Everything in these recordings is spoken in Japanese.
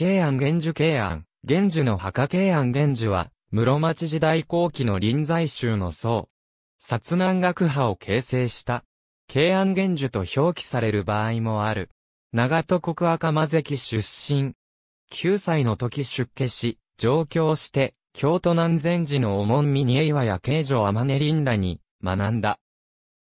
慶安源樹慶安、源樹の墓慶安源樹は、室町時代後期の臨済宗の僧。薩南学派を形成した。慶安源樹と表記される場合もある。長戸国赤間関出身。9歳の時出家し、上京して、京都南禅寺のお門見に岩や慶女天音林らに学んだ。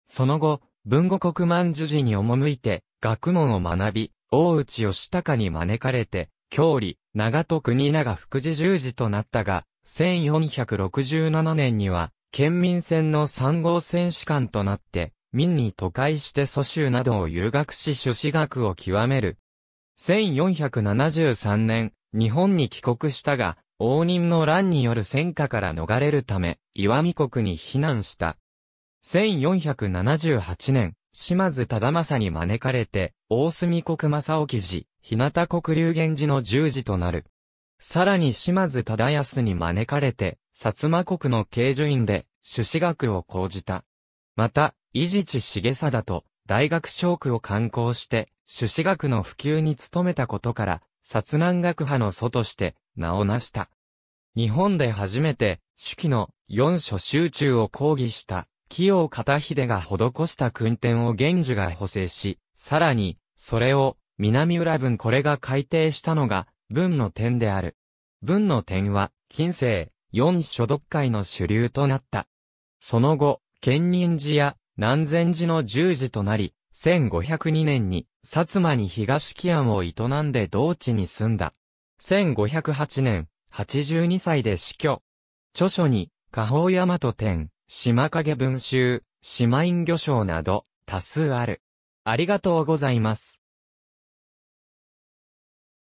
その後、文後国万樹寺に赴いて、学問を学び、大内義高に招かれて、郷里、長戸国長福寺十字となったが、1467年には、県民戦の三号戦士官となって、民に都会して蘇州などを遊学し朱子学を極める。1473年、日本に帰国したが、応仁の乱による戦火から逃れるため、岩見国に避難した。1478年、島津忠正に招かれて、大隅国正興寺、日向国流源寺の十字となる。さらに島津忠康に招かれて、薩摩国の慶寿院で、朱子学を講じた。また、伊地知重貞と、大学商区を観行して、朱子学の普及に努めたことから、薩南学派の祖として、名を成した。日本で初めて、手記の四書集中を講義した、清片秀が施した訓典を玄樹が補正し、さらに、それを、南浦文これが改定したのが、文の点である。文の点は、近世、四所読会の主流となった。その後、県人寺や南禅寺の十字となり、1502年に、薩摩に東起案を営んで同地に住んだ。1508年、82歳で死去。著書に、下宝大和天、島影文集、島院御章など、多数ある。ありがとうございます。